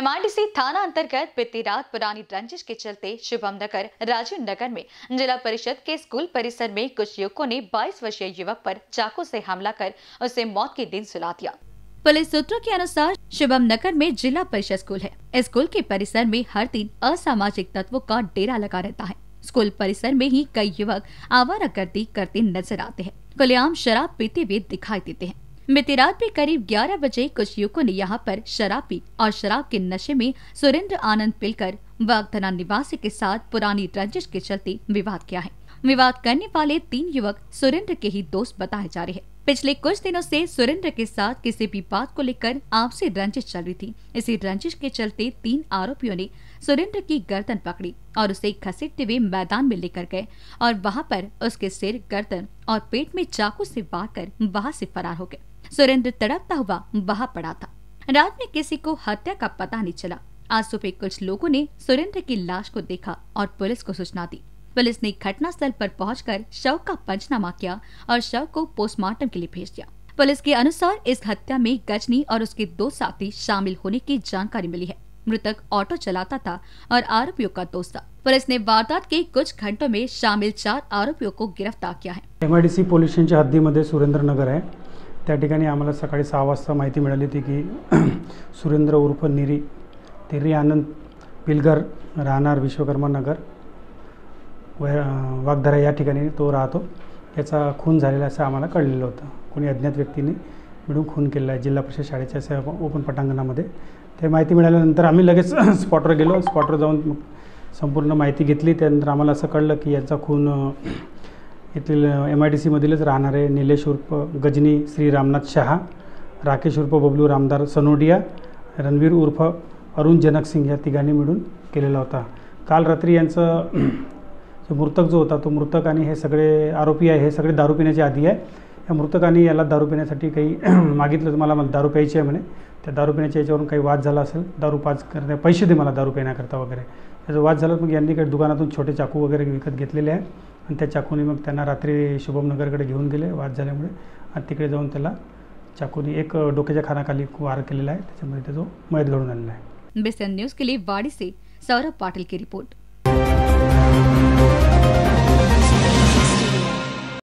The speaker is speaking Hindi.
एमआरडीसी थाना अंतर्गत बीती रात पुरानी रंजिश के चलते शुभम नगर राजीव नगर में जिला परिषद के स्कूल परिसर में कुछ युवकों ने 22 वर्षीय युवक पर चाकू से हमला कर उसे मौत के दिन सुला दिया पुलिस सूत्रों के अनुसार शुभम नगर में जिला परिषद स्कूल है स्कूल के परिसर में हर दिन असामाजिक तत्वों का डेरा लगा रहता है स्कूल परिसर में ही कई युवक आवारा करती करते नजर आते हैं खुलेआम शराब पीते हुए दिखाई देते हैं बीती रात में करीब 11 बजे कुछ युवकों ने यहाँ पर शराब पी और शराब के नशे में सुरेंद्र आनंद पिलकर वागधना निवासी के साथ पुरानी रंजिश के चलते विवाद किया है विवाद करने वाले तीन युवक सुरेंद्र के ही दोस्त बताए जा रहे हैं पिछले कुछ दिनों से सुरेंद्र के साथ किसी भी बात को लेकर आपसी रंजिश चल रही थी इसी रंजिश के चलते तीन आरोपियों ने सुरेंद्र की गर्दन पकड़ी और उसे घसीटते हुए मैदान में लेकर गए और वहाँ पर उसके सिर गर्दन और पेट में चाकू से कर वहाँ से फरार हो गए सुरेंद्र तड़पता हुआ वहां पड़ा था रात में किसी को हत्या का पता नहीं चला आज सुबह कुछ लोगों ने सुरेंद्र की लाश को देखा और पुलिस को सूचना दी पुलिस ने घटनास्थल पर पहुंचकर शव का पंचनामा किया और शव को पोस्टमार्टम के लिए भेज दिया पुलिस के अनुसार इस हत्या में गजनी और उसके दो साथी शामिल होने की जानकारी मिली है मृतक ऑटो चलाता था और आरोपियों का दोस्त था पुलिस ने वारदात के कुछ घंटों में शामिल चार आरोपियों को गिरफ्तार किया है पोलिस हद्दी मध्य सुरेंद्र नगर है त्या ठिकाणी आम्हाला सकाळी सहा वाजता माहिती मिळाली होती की सुरेंद्र उर्फ निरी तिरी आनंद पिलघर राहणार विश्वकर्मा नगर व वाघधरा या ठिकाणी तो राहतो याचा खून झालेला असं आम्हाला कळलेलं होतं कोणी अज्ञात व्यक्तीने मिळून खून केलेला आहे जिल्हा परिषद शाळेच्या ओपन पटांगणामध्ये ते माहिती मिळाल्यानंतर आम्ही लगेच स्पॉटवर गेलो स्पॉटवर जाऊन संपूर्ण माहिती घेतली त्यानंतर आम्हाला असं कळलं की याचा खून येथील एम आय डी सीमधीलच राहणारे निलेश उर्फ गजनी श्री रामनाथ शहा राकेश उर्फ बबलू रामदार सनोडिया रणवीर उर्फ अरुण जनक सिंग या तिघांनी मिळून केलेला होता काल रात्री यांचं जो मृतक जो होता तो मृतक आणि हे सगळे आरोपी आहे हे सगळे दारू पिण्याच्या आधी आहे या मृतकाने याला दारू पिण्यासाठी काही मागितलं तुम्हाला मला दारू प्यायची आहे म्हणे त्या दारू पिण्याच्या याच्यावरून काही वाद झाला असेल दारू पाच करण्या पैसे दे मला दारू पिण्याकरता वगैरे त्याचा वाद झाला मग यांनी दुकानातून छोटे चाकू वगैरे विकत घेतलेले आहे आणि त्या चाकूने मग त्यांना रात्री शुभम नगरकडे घेऊन गेले वाद झाल्यामुळे आणि तिकडे जाऊन त्याला चाकूने एक डोक्याच्या खानाखाली वार केलेला आहे त्याच्यामुळे त्याचा मैत घडून आलेला आहे बेसन न्यूज के लिए वाड़ी से सौरभ पाटील की रिपोर्ट